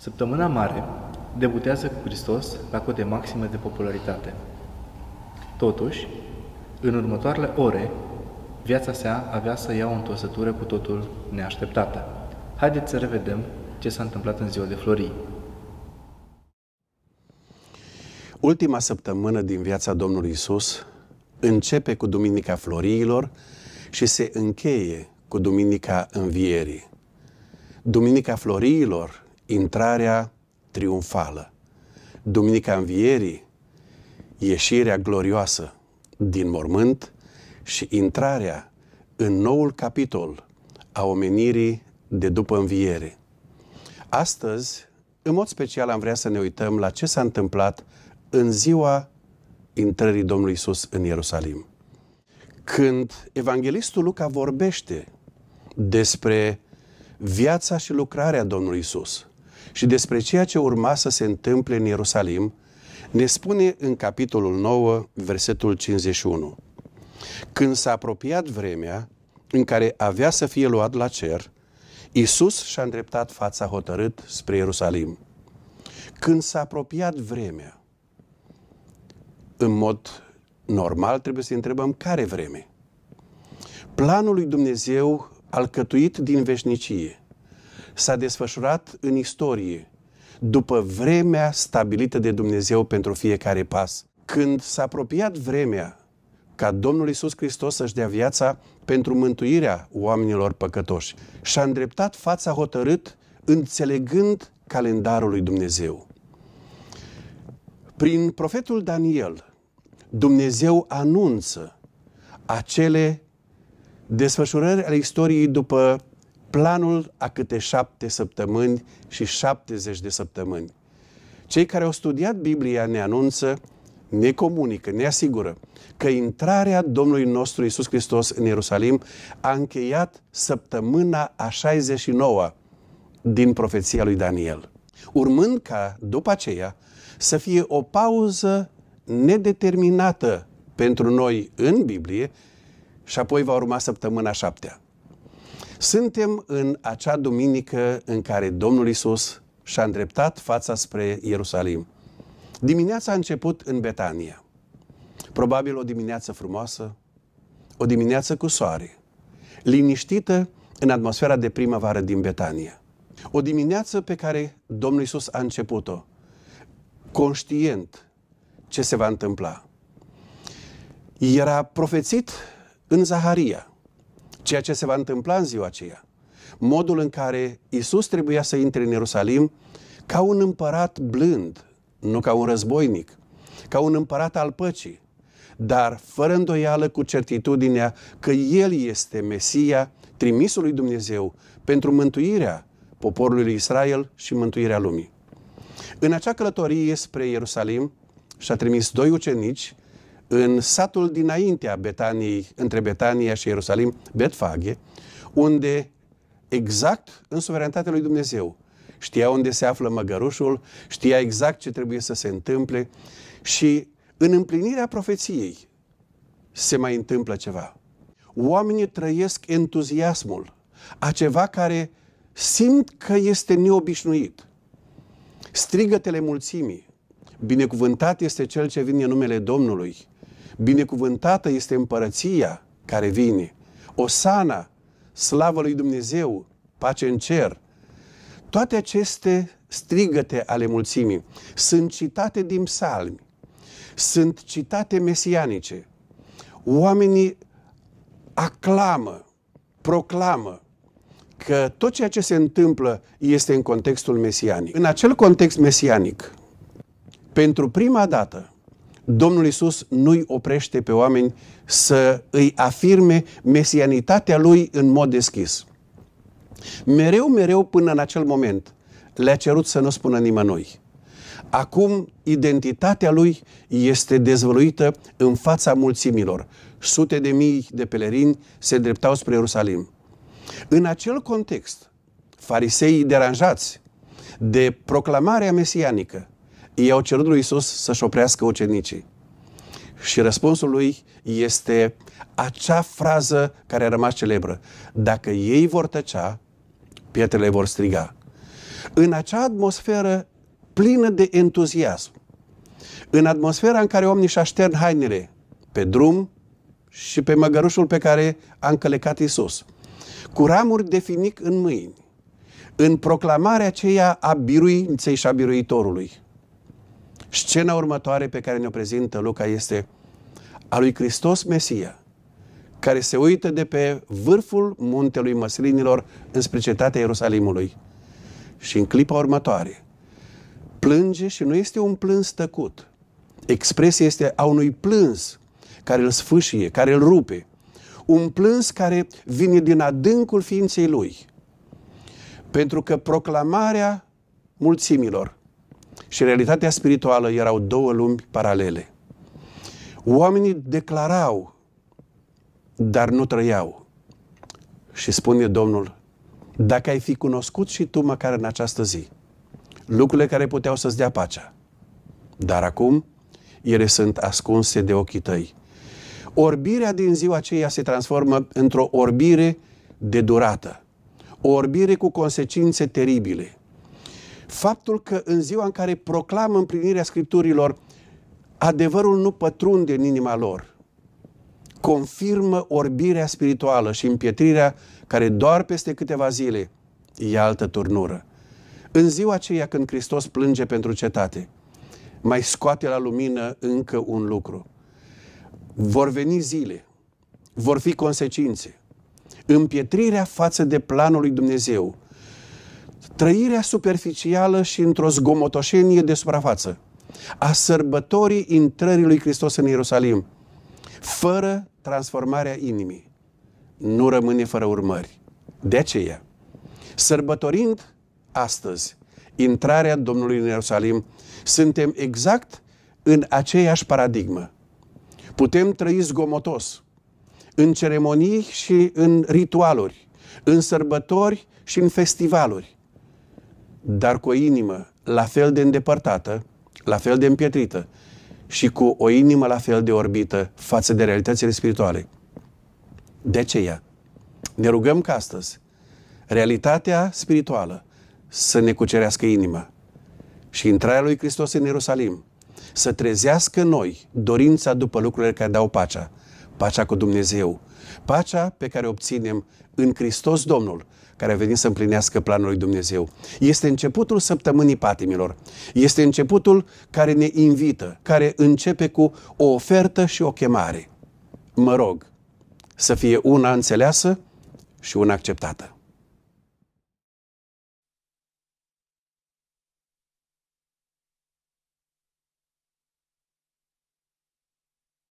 Săptămâna Mare debutează cu Hristos la cote maxime de popularitate. Totuși, în următoarele ore, viața sa avea să ia o întorsătură cu totul neașteptată. Haideți să revedem ce s-a întâmplat în ziua de Florii. Ultima săptămână din viața Domnului Isus începe cu Duminica Floriilor și se încheie cu Duminica Învierii. Duminica Floriilor intrarea triumfală. Duminica Învierii, ieșirea glorioasă din mormânt și intrarea în noul capitol a omenirii de după înviere. Astăzi, în mod special, am vrea să ne uităm la ce s-a întâmplat în ziua intrării Domnului Isus în Ierusalim. Când evanghelistul Luca vorbește despre viața și lucrarea Domnului Isus, și despre ceea ce urma să se întâmple în Ierusalim, ne spune în capitolul 9, versetul 51. Când s-a apropiat vremea în care avea să fie luat la cer, Isus și-a îndreptat fața hotărât spre Ierusalim. Când s-a apropiat vremea, în mod normal trebuie să întrebăm care vreme. Planul lui Dumnezeu alcătuit din veșnicie s-a desfășurat în istorie, după vremea stabilită de Dumnezeu pentru fiecare pas. Când s-a apropiat vremea ca Domnul Isus Hristos să-și dea viața pentru mântuirea oamenilor păcătoși și-a îndreptat fața hotărât înțelegând calendarul lui Dumnezeu. Prin profetul Daniel, Dumnezeu anunță acele desfășurări ale istoriei după planul a câte șapte săptămâni și șaptezeci de săptămâni. Cei care au studiat Biblia ne anunță, ne comunică, ne asigură că intrarea Domnului nostru Isus Hristos în Ierusalim a încheiat săptămâna a 69 din profeția lui Daniel. Urmând ca, după aceea, să fie o pauză nedeterminată pentru noi în Biblie și apoi va urma săptămâna șaptea. Suntem în acea duminică în care Domnul Isus și-a îndreptat fața spre Ierusalim. Dimineața a început în Betania. Probabil o dimineață frumoasă, o dimineață cu soare, liniștită în atmosfera de primăvară din Betania. O dimineață pe care Domnul Isus a început-o, conștient ce se va întâmpla. Era profețit în Zaharia, ceea ce se va întâmpla în ziua aceea. Modul în care Isus trebuia să intre în Ierusalim ca un împărat blând, nu ca un războinic, ca un împărat al păcii, dar fără îndoială cu certitudinea că El este Mesia, trimisul lui Dumnezeu, pentru mântuirea poporului lui Israel și mântuirea lumii. În acea călătorie spre Ierusalim și-a trimis doi ucenici în satul dinaintea Betaniei, între Betania și Ierusalim, Betfage, unde exact în suveranitatea lui Dumnezeu știa unde se află măgărușul, știa exact ce trebuie să se întâmple și în împlinirea profeției se mai întâmplă ceva. Oamenii trăiesc entuziasmul a ceva care simt că este neobișnuit. Strigătele mulțimii, binecuvântat este cel ce vine în numele Domnului, Binecuvântată este împărăția care vine. Osana, slavă lui Dumnezeu, pace în cer. Toate aceste strigăte ale mulțimii sunt citate din psalmi, sunt citate mesianice. Oamenii aclamă, proclamă că tot ceea ce se întâmplă este în contextul mesianic. În acel context mesianic, pentru prima dată, Domnul Isus nu-i oprește pe oameni să îi afirme mesianitatea lui în mod deschis. Mereu, mereu, până în acel moment, le-a cerut să nu spună nimănui. Acum, identitatea lui este dezvăluită în fața mulțimilor. Sute de mii de pelerini se dreptau spre Ierusalim. În acel context, fariseii deranjați de proclamarea mesianică, ei au cerut lui Isus să-și oprească ucenicii. Și răspunsul lui este acea frază care a rămas celebră. Dacă ei vor tăcea, pietrele vor striga. În acea atmosferă plină de entuziasm, în atmosfera în care omnii și aștern hainele pe drum și pe măgărușul pe care a încălecat Isus, cu ramuri de finic în mâini, în proclamarea aceea a biruinței și a biruitorului, Scena următoare pe care ne-o prezintă Luca este a lui Hristos Mesia, care se uită de pe vârful muntelui măslinilor înspre cetatea Ierusalimului. Și în clipa următoare plânge și nu este un plâns tăcut. Expresia este a unui plâns care îl sfâșie, care îl rupe. Un plâns care vine din adâncul ființei lui. Pentru că proclamarea mulțimilor și realitatea spirituală erau două lumi paralele. Oamenii declarau, dar nu trăiau. Și spune Domnul, dacă ai fi cunoscut și tu măcar în această zi, lucrurile care puteau să-ți dea pacea, dar acum ele sunt ascunse de ochii tăi. Orbirea din ziua aceea se transformă într-o orbire de durată. O orbire cu consecințe teribile. Faptul că în ziua în care proclamă împlinirea Scripturilor, adevărul nu pătrunde în inima lor, confirmă orbirea spirituală și împietrirea care doar peste câteva zile e altă turnură. În ziua aceea când Hristos plânge pentru cetate, mai scoate la lumină încă un lucru. Vor veni zile, vor fi consecințe. Împietrirea față de planul lui Dumnezeu – trăirea superficială și într-o zgomotoșenie de suprafață a sărbătorii intrării lui Hristos în Ierusalim, fără transformarea inimii, nu rămâne fără urmări. De aceea, sărbătorind astăzi intrarea Domnului în Ierusalim, suntem exact în aceeași paradigmă. Putem trăi zgomotos, în ceremonii și în ritualuri, în sărbători și în festivaluri, dar cu o inimă la fel de îndepărtată, la fel de împietrită și cu o inimă la fel de orbită față de realitățile spirituale. De aceea, ne rugăm ca astăzi realitatea spirituală să ne cucerească inima și intrarea lui Hristos în Ierusalim să trezească noi dorința după lucrurile care dau pacea, pacea cu Dumnezeu, pacea pe care o obținem în Hristos Domnul, care a venit să împlinească planul lui Dumnezeu. Este începutul săptămânii patimilor. Este începutul care ne invită, care începe cu o ofertă și o chemare. Mă rog să fie una înțeleasă și una acceptată.